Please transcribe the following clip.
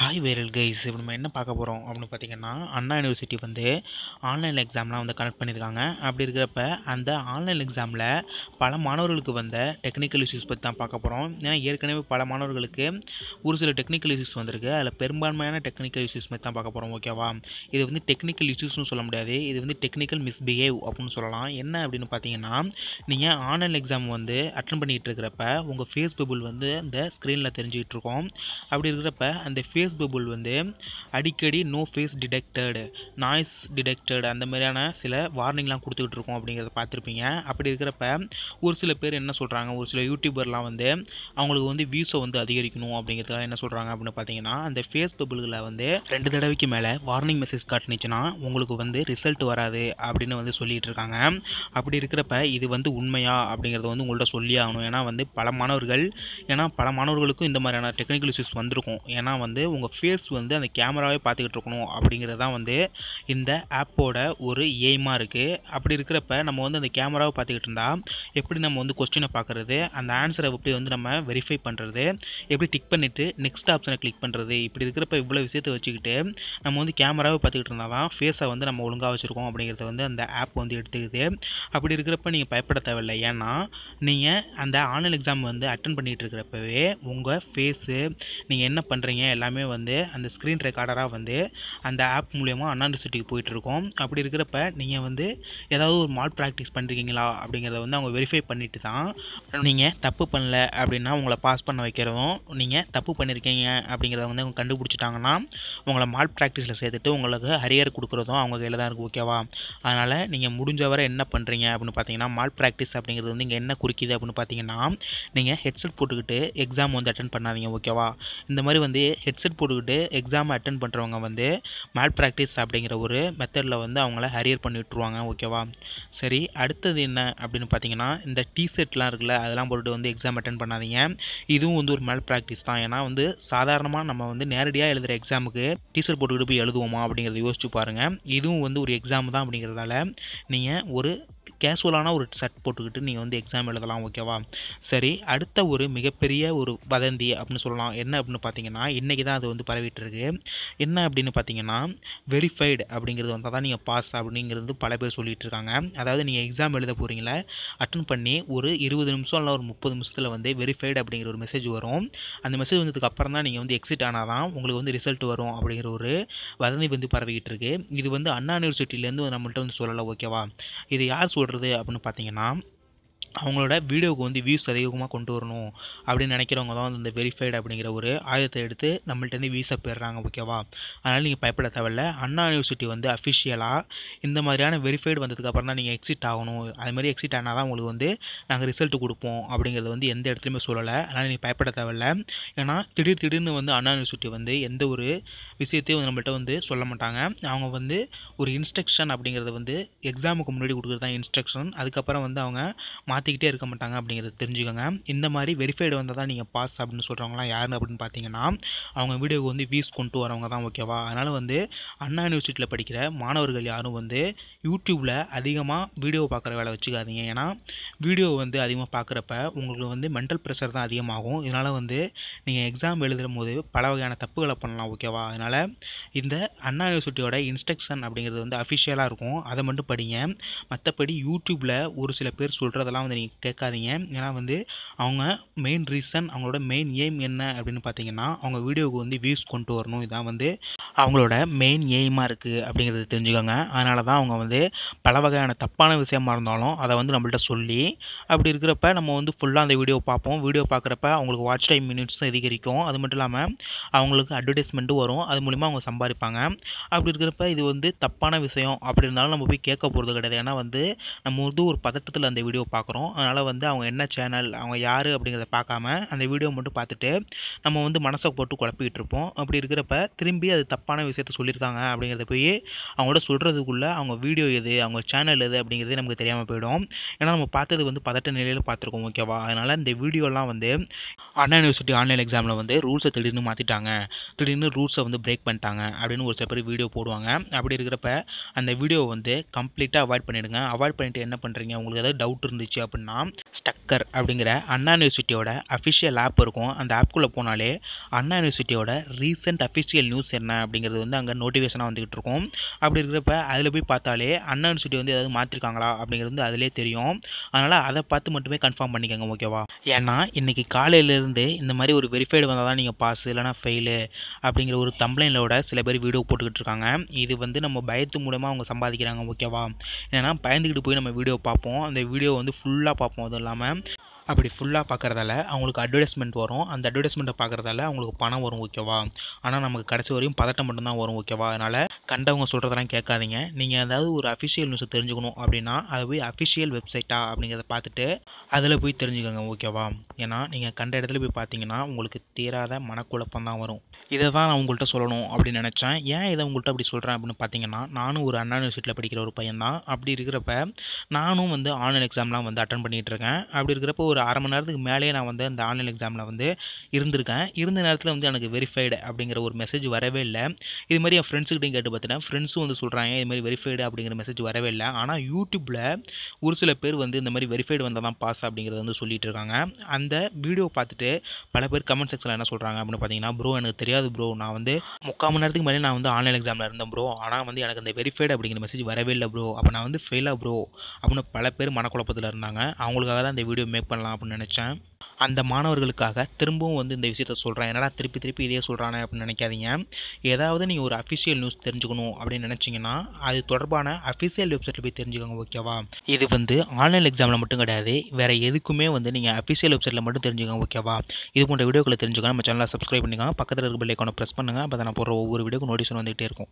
hi viral guys இப்போ நம்ம என்ன பார்க்க போகிறோம் அப்படின்னு பார்த்தீங்கன்னா அண்ணா யூனிவர்சிட்டி வந்து ஆன்லைன் எக்ஸாம்லாம் வந்து கனெக்ட் பண்ணியிருக்காங்க அப்படி இருக்கிறப்ப அந்த ஆன்லைன் எக்ஸாமில் பல மாணவர்களுக்கு வந்த டெக்னிக்கல் இஷ்யூஸ் பற்றி தான் பார்க்க போகிறோம் ஏன்னா ஏற்கனவே பல மாணவர்களுக்கு ஒரு சில டெக்னிக்கல் இஷ்யூஸ் வந்திருக்கு அதில் பெரும்பான்மையான டெக்னிக்கல் இஷ்யூஸ் பற்றி தான் பார்க்க போகிறோம் ஓகேவா இது வந்து டெக்னிக்கல் இஷ்யூஸ்னு சொல்ல முடியாது இது வந்து டெக்னிக்கல் மிஸ்பிஹேவ் அப்படின்னு சொல்லலாம் என்ன அப்படின்னு பார்த்தீங்கன்னா நீங்கள் ஆன்லைன் எக்ஸாம் வந்து அட்டன் பண்ணிகிட்டு இருக்கிறப்ப உங்கள் ஃபேஸ் பபிள் வந்து அந்த ஸ்க்ரீனில் தெரிஞ்சுக்கிட்டு இருக்கோம் அப்படி இருக்கிறப்ப அந்த ஃபேஸ் ஃபேஸ் பபுள் வந்து அடிக்கடி no face detected noise detected அந்த மாதிரியான சில வார்னிங்லாம் கொடுத்துக்கிட்டு இருக்கோம் அப்படிங்கிறத பார்த்துருப்பீங்க அப்படி இருக்கிறப்ப ஒரு சில பேர் என்ன சொல்கிறாங்க ஒரு சில யூடியூபர்லாம் வந்து அவங்களுக்கு வந்து வியூஸை வந்து அதிகரிக்கணும் அப்படிங்கிறதுக்காக என்ன சொல்கிறாங்க அப்படின்னு பார்த்தீங்கன்னா அந்த ஃபேஸ் பபுள்களை வந்து ரெண்டு தடவைக்கு மேலே வார்னிங் மெசேஜ் காட்டுனுச்சுன்னா உங்களுக்கு வந்து ரிசல்ட் வராது அப்படின்னு வந்து சொல்லிகிட்டு இருக்காங்க அப்படி இருக்கிறப்ப இது வந்து உண்மையா அப்படிங்கிறத வந்து உங்கள்கிட்ட சொல்லி ஆகணும் ஏன்னா வந்து பல மாணவர்கள் ஏன்னா பல மாணவர்களுக்கும் இந்த மாதிரியான டெக்னிக்கல் இஷ்யூஸ் வந்திருக்கும் ஏன்னா வந்து உங்கள் ஃபேஸ் வந்து அந்த கேமராவே பார்த்துக்கிட்டு இருக்கணும் அப்படிங்கிறது தான் வந்து இந்த ஆப்போட ஒரு எய்மாக இருக்குது அப்படி இருக்கிறப்ப நம்ம வந்து அந்த கேமராவை பார்த்துக்கிட்டு இருந்தால் எப்படி நம்ம வந்து கொஸ்டினை பார்க்குறது அந்த ஆன்சரை எப்படி வந்து நம்ம வெரிஃபை பண்ணுறது எப்படி டிக் பண்ணிவிட்டு நெக்ஸ்ட் ஆப்ஷனை கிளிக் பண்ணுறது இப்படி இருக்கிறப்ப இவ்வளோ விஷயத்தை வச்சுக்கிட்டு நம்ம வந்து கேமராவை பார்த்துக்கிட்டு இருந்தால் தான் ஃபேஸை வந்து நம்ம ஒழுங்காக வச்சுருக்கோம் அப்படிங்கிறத வந்து அந்த ஆப் வந்து எடுத்துக்குது அப்படி இருக்கிறப்ப நீங்கள் பயப்பட தேவையில்லை ஏன்னா நீங்கள் அந்த ஆன்லைன் எக்ஸாம் வந்து அட்டன் பண்ணிகிட்டு இருக்கிறப்பவே உங்கள் ஃபேஸு நீங்கள் என்ன பண்ணுறீங்க எல்லாமே வந்து அந்த ஸ்க்ரீன் ரெக்கார்டராக வந்து அந்த ஆப் மூலயமா அன்னானிசிட்டிக்கு போயிட்டுருக்கோம் அப்படி இருக்கிறப்ப நீங்கள் வந்து ஏதாவது ஒரு மால் ப்ராக்டிஸ் பண்ணுறீங்களா அப்படிங்கிறத வந்து அவங்க வெரிஃபை பண்ணிட்டு தான் நீங்கள் தப்பு பண்ணல அப்படின்னா உங்களை பாஸ் பண்ண வைக்கிறதும் நீங்கள் தப்பு பண்ணியிருக்கீங்க அப்படிங்கிறத வந்து அவங்க கண்டுபிடிச்சிட்டாங்கன்னா உங்களை மால் ப்ராக்டிஸில் சேர்த்துட்டு உங்களுக்கு ஹரியர் கொடுக்குறதும் அவங்க கையில் தான் இருக்குது ஓகேவா அதனால் நீங்கள் முடிஞ்ச வரை என்ன பண்ணுறீங்க அப்படின்னு பார்த்தீங்கன்னா மால் ப்ராக்டிஸ் அப்படிங்கிறது வந்து இங்கே என்ன குறிக்கிது அப்படின்னு பார்த்தீங்கன்னா நீங்கள் ஹெட்செட் போட்டுக்கிட்டு எக்ஸாம் வந்து அட்டன் பண்ணாதீங்க ஓகேவா இந்த மாதிரி வந்து ஹெட்செட் போட்டுக்கிட்டு எக்ஸாம் அட்டன் பண்ணுறவங்க வந்து மேல் ப்ராக்டிஸ் அப்படிங்கிற ஒரு மெத்தடில் வந்து அவங்கள ஹரியர் பண்ணி விட்ருவாங்க ஓகேவா சரி அடுத்தது என்ன அப்படின்னு பார்த்தீங்கன்னா இந்த ஷர்ட்லாம் இருக்குல்ல அதெல்லாம் போட்டுட்டு வந்து எக்ஸாம் அட்டன் பண்ணாதீங்க இதுவும் வந்து ஒரு மேல் ப்ராக்டிஸ் தான் ஏன்னா வந்து சாதாரணமாக நம்ம வந்து நேரடியாக எழுதுகிற எக்ஸாமுக்கு டிஷர்ட் போட்டுக்கிட்டு போய் எழுதுவோமா அப்படிங்கிறத யோசிச்சு பாருங்கள் இதுவும் வந்து ஒரு எக்ஸாம் தான் அப்படிங்கிறதால நீங்கள் ஒரு கேஷுவலான ஒரு ஷர்ட் போட்டுக்கிட்டு நீங்கள் வந்து எக்ஸாம் எழுதலாம் ஓகேவா சரி அடுத்த ஒரு மிகப்பெரிய ஒரு வதந்தி அப்படின்னு சொல்லலாம் என்ன அப்படின்னு பார்த்தீங்கன்னா இன்றைக்கி தான் அது வந்து பரவிட்டுருக்கு என்ன அப்படின்னு பார்த்தீங்கன்னா வெரிஃபைடு அப்படிங்கிறது வந்தால் தான் நீங்கள் பாஸ் அப்படிங்கிறது பல பேர் சொல்லிகிட்டு இருக்காங்க அதாவது நீங்கள் எக்ஸாம் எழுத போகிறீங்களா அட்டன் பண்ணி ஒரு இருபது நிமிஷம் இல்லை ஒரு முப்பது நிமிஷத்தில் வந்து வெரிஃபைடு அப்படிங்கிற ஒரு மெசேஜ் வரும் அந்த மெசேஜ் வந்ததுக்கு அப்புறம் தான் நீங்கள் வந்து எக்ஸிட் ஆனால் தான் உங்களுக்கு வந்து ரிசல்ட் வரும் அப்படிங்கிற ஒரு வதந்தி வந்து பரவிக்கிட்டு இருக்கு இது வந்து அண்ணா யூனிவர்சிட்டியிலேருந்து நம்மள்கிட்ட வந்து சொல்லலை ஓகேவா இது யார் சொல்கிறது அப்படின்னு பார்த்தீங்கன்னா அவங்களோட வீடியோவுக்கு வந்து வியூஸ் அதிகமாக கொண்டு வரணும் அப்படின்னு நினைக்கிறவங்க தான் வந்து இந்த வெரிஃபைடு அப்படிங்கிற ஒரு ஆயுதத்தை எடுத்து நம்மள்ட்டேருந்து வியூஸை பெறுறாங்க ஓகேவா அதனால் நீங்கள் பயப்பட தேவையில்ல அண்ணா யூனிவர்சிட்டி வந்து அஃபிஷியலாக இந்த மாதிரியான வெரிஃபைடு வந்ததுக்கப்புறம் தான் நீங்கள் எக்ஸிட் ஆகணும் அதுமாதிரி எக்ஸிட் ஆனால் தான் உங்களுக்கு வந்து நாங்கள் ரிசல்ட் கொடுப்போம் அப்படிங்கிறது வந்து எந்த இடத்துலையுமே சொல்லலை அதனால் நீங்கள் பயப்பட தேவையில்ல ஏன்னா திடீர் திடீர்னு வந்து அண்ணா யூனிவர்சிட்டி வந்து எந்த ஒரு விஷயத்தையும் வந்து நம்மள்ட்ட வந்து சொல்ல மாட்டாங்க அவங்க வந்து ஒரு இன்ஸ்ட்ரக்ஷன் அப்படிங்கிறது வந்து எக்ஸாமுக்கு முன்னாடி கொடுக்குறது தான் இன்ஸ்ட்ரக்ஷன் அதுக்கப்புறம் வந்து அவங்க மாற்றி மாற்றிக்கிட்டே இருக்க மாட்டாங்க அப்படிங்கிறத தெரிஞ்சுக்கோங்க இந்த மாதிரி வெரிஃபைடு வந்தால் தான் நீங்கள் பாஸ் அப்படின்னு சொல்கிறவங்களாம் யார் அப்படின்னு பார்த்தீங்கன்னா அவங்க வீடியோக்கு வந்து வீஸ் கொண்டு வரவங்க தான் ஓகேவா அதனால் வந்து அண்ணா யூனிவர்சிட்டியில் படிக்கிற மாணவர்கள் யாரும் வந்து யூடியூப்பில் அதிகமாக வீடியோ பார்க்குற வேலை வச்சுக்காதீங்க ஏன்னா வீடியோ வந்து அதிகமாக பார்க்குறப்ப உங்களுக்கு வந்து மென்டல் ப்ரெஷர் தான் அதிகமாகும் இதனால் வந்து நீங்கள் எக்ஸாம் எழுதுகிற போது பல வகையான தப்புகளை பண்ணலாம் ஓகேவா அதனால் இந்த அண்ணா யூனிவர்சிட்டியோட இன்ஸ்ட்ரக்ஷன் அப்படிங்கிறது வந்து அஃபிஷியலாக இருக்கும் அதை மட்டும் படிங்க மற்றபடி யூடியூப்பில் ஒரு சில பேர் சொல்கிறதெல்லாம் வந்து கேட்காதீங்க கேட்காதீங்க ஏன்னா வந்து அவங்க மெயின் ரீசன் அவங்களோட மெயின் எய்ம் என்ன அப்படின்னு பார்த்தீங்கன்னா அவங்க வீடியோவுக்கு வந்து வியூஸ் கொண்டு வரணும் இதான் வந்து அவங்களோட மெயின் எய்மாக இருக்குது அப்படிங்கிறத தெரிஞ்சுக்கோங்க அதனால தான் அவங்க வந்து பல வகையான தப்பான விஷயமா இருந்தாலும் அதை வந்து நம்மள்ட்ட சொல்லி அப்படி இருக்கிறப்ப நம்ம வந்து ஃபுல்லாக அந்த வீடியோ பார்ப்போம் வீடியோ பார்க்குறப்ப அவங்களுக்கு வாட்ச் டைம் மினிட்ஸும் அதிகரிக்கும் அது மட்டும் இல்லாமல் அவங்களுக்கு அட்வர்டைஸ்மெண்ட்டும் வரும் அது மூலிமா அவங்க சம்பாதிப்பாங்க அப்படி இருக்கிறப்ப இது வந்து தப்பான விஷயம் அப்படி இருந்தாலும் நம்ம போய் கேட்க போகிறது கிடையாது ஏன்னா வந்து நம்ம வந்து ஒரு பதட்டத்தில் அந்த வீடியோ பார்க்குறோம் பார்க்குறோம் அதனால் வந்து அவங்க என்ன சேனல் அவங்க யார் அப்படிங்கிறத பார்க்காம அந்த வீடியோ மட்டும் பார்த்துட்டு நம்ம வந்து மனசை போட்டு குழப்பிக்கிட்டு இருப்போம் அப்படி இருக்கிறப்ப திரும்பி அது தப்பான விஷயத்த சொல்லியிருக்காங்க அப்படிங்கிறத போய் அவங்களோட சொல்கிறதுக்குள்ளே அவங்க வீடியோ எது அவங்க சேனல் எது அப்படிங்கிறதே நமக்கு தெரியாமல் போயிடும் ஏன்னா நம்ம பார்த்தது வந்து பதட்ட நிலையில் பார்த்துருக்கோம் ஓகேவா அதனால் இந்த வீடியோலாம் வந்து அண்ணா யூனிவர்சிட்டி ஆன்லைன் எக்ஸாமில் வந்து ரூல்ஸை திடீர்னு மாற்றிட்டாங்க திடீர்னு ரூல்ஸை வந்து பிரேக் பண்ணிட்டாங்க அப்படின்னு ஒரு சில பேர் வீடியோ போடுவாங்க அப்படி இருக்கிறப்ப அந்த வீடியோவை வந்து கம்ப்ளீட்டாக அவாய்ட் பண்ணிவிடுங்க அவாய்ட் பண்ணிவிட்டு என்ன பண்ணுறீங்க உங்களுக்கு ஏதாவது டவுட் இருந்துச்சு அப்படின்னா ஸ்டக்கர் அப்படிங்கிற அண்ணா யூனிவர்சிட்டியோட அஃபிஷியல் ஆப் இருக்கும் அந்த ஆப்குள்ளே போனாலே அண்ணா யூனிவர்சிட்டியோட ரீசெண்ட் அஃபிஷியல் நியூஸ் என்ன அப்படிங்கிறது வந்து அங்கே நோட்டிஃபிகேஷனாக வந்துக்கிட்டு இருக்கும் அப்படி இருக்கிறப்ப அதில் போய் பார்த்தாலே அண்ணா யூனிவர்சிட்டி வந்து ஏதாவது மாற்றிருக்காங்களா அப்படிங்கிறது வந்து அதிலே தெரியும் அதனால் அதை பார்த்து மட்டுமே கன்ஃபார்ம் பண்ணிக்கோங்க ஓகேவா ஏன்னா இன்றைக்கி காலையிலேருந்து இந்த மாதிரி ஒரு வெரிஃபைடு வந்தால் தான் நீங்கள் பாஸ் இல்லைனா ஃபெயிலு அப்படிங்கிற ஒரு தம்ப்ளைனிலோட சில பேர் வீடியோ போட்டுக்கிட்டு இருக்காங்க இது வந்து நம்ம பயத்து மூலமாக அவங்க சம்பாதிக்கிறாங்க ஓகேவா ஏன்னா பயந்துக்கிட்டு போய் நம்ம வீடியோ பார்ப்போம் அந்த வீடியோ வந்து ஃபுல் ஃபுல்லாக பார்ப்போம் அதுவும் இல்லாமல் அப்படி ஃபுல்லாக பார்க்குறதால அவங்களுக்கு அட்வர்டைஸ்மெண்ட் வரும் அந்த அட்வர்டைஸ்மெண்ட்டை பார்க்குறதால அவங்களுக்கு பணம் வரும் ஓகேவா ஆனால் நமக்கு கடைசி வரையும் பதட்டம் மட்டும்தான் வரும் ஓகேவா அதனால் கண்டவங்க சொல்கிறதெல்லாம் கேட்காதீங்க நீங்கள் ஏதாவது ஒரு அஃபிஷியல் நியூஸை தெரிஞ்சுக்கணும் அப்படின்னா அது போய் அஃபிஷியல் வெப்சைட்டா அப்படிங்கிறத பார்த்துட்டு அதில் போய் தெரிஞ்சுக்கோங்க ஓகேவா ஏன்னா நீங்கள் கண்ட இடத்துல போய் பார்த்தீங்கன்னா உங்களுக்கு தீராத மனக்குழப்பம் தான் வரும் இதை தான் நான் உங்கள்கிட்ட சொல்லணும் அப்படின்னு நினச்சேன் ஏன் இதை உங்கள்கிட்ட அப்படி சொல்கிறேன் அப்படின்னு பார்த்தீங்கன்னா நானும் ஒரு அண்ணா யூனிவர்சிட்டியில் படிக்கிற ஒரு பையன் தான் அப்படி இருக்கிறப்ப நானும் வந்து ஆன்லைன் எக்ஸாம்லாம் வந்து அட்டன் பண்ணிகிட்ருக்கேன் அப்படி இருக்கிறப்ப ஒரு ஒரு அரை மணி நேரத்துக்கு மேலேயே நான் வந்து அந்த ஆன்லைன் எக்ஸாமில் வந்து இருந்திருக்கேன் இருந்த நேரத்தில் வந்து எனக்கு வெரிஃபைடு அப்படிங்கிற ஒரு மெசேஜ் வரவே இல்லை இது மாதிரி என் ஃப்ரெண்ட்ஸுக்கிட்டையும் கேட்டு பார்த்தேன் ஃப்ரெண்ட்ஸும் வந்து சொல்கிறாங்க இது மாதிரி வெரிஃபைடு அப்படிங்கிற மெசேஜ் வரவே இல்லை ஆனால் யூடியூப்பில் ஒரு சில பேர் வந்து இந்த மாதிரி வெரிஃபைடு வந்தால் தான் பாஸ் அப்படிங்கிறத வந்து சொல்லிட்டு இருக்காங்க அந்த வீடியோ பார்த்துட்டு பல பேர் கமெண்ட் செக்ஷனில் என்ன சொல்கிறாங்க அப்படின்னு பார்த்தீங்கன்னா ப்ரோ எனக்கு தெரியாது ப்ரோ நான் வந்து முக்கால் மணி நேரத்துக்கு மேலே நான் வந்து ஆன்லைன் எக்ஸாமில் இருந்தேன் ப்ரோ ஆனால் வந்து எனக்கு இந்த வெரிஃபைடு அப்படிங்கிற மெசேஜ் வரவே இல்லை ப்ரோ அப்போ நான் வந்து ஃபெயிலாக ப்ரோ அப்படின்னு பல பேர் மனக்குழப்பத்தில் இருந்தாங்க அவங்களுக்காக தான் இந்த வீடியோ மேக் பண்ணலாம் பண்ணலாம் அப்படின்னு நினச்சேன் அந்த மாணவர்களுக்காக திரும்பவும் வந்து இந்த விஷயத்த சொல்கிறேன் என்னடா திருப்பி திருப்பி இதே சொல்கிறானே அப்படின்னு நினைக்காதீங்க ஏதாவது நீங்கள் ஒரு அஃபிஷியல் நியூஸ் தெரிஞ்சுக்கணும் அப்படின்னு நினச்சிங்கன்னா அது தொடர்பான அஃபிஷியல் வெப்சைட்டில் போய் தெரிஞ்சுக்கோங்க ஓகேவா இது வந்து ஆன்லைன் எக்ஸாமில் மட்டும் கிடையாது வேறு எதுக்குமே வந்து நீங்கள் அஃபிஷியல் வெப்சைட்டில் மட்டும் தெரிஞ்சுக்கோங்க ஓகேவா இது போன்ற வீடியோக்களை தெரிஞ்சுக்கணும் நம்ம சேனலை சப்ஸ்கிரைப் பண்ணிக்கோங்க பக்கத்தில் இருக்க பெல்லைக்கான ப்ரெஸ் பண்ணுங்கள் அப்போ நான் போடுற ஒவ்வொரு வீடியோக்கும் நோட்டீஸ் வந்துகிட்டே இருக்கும்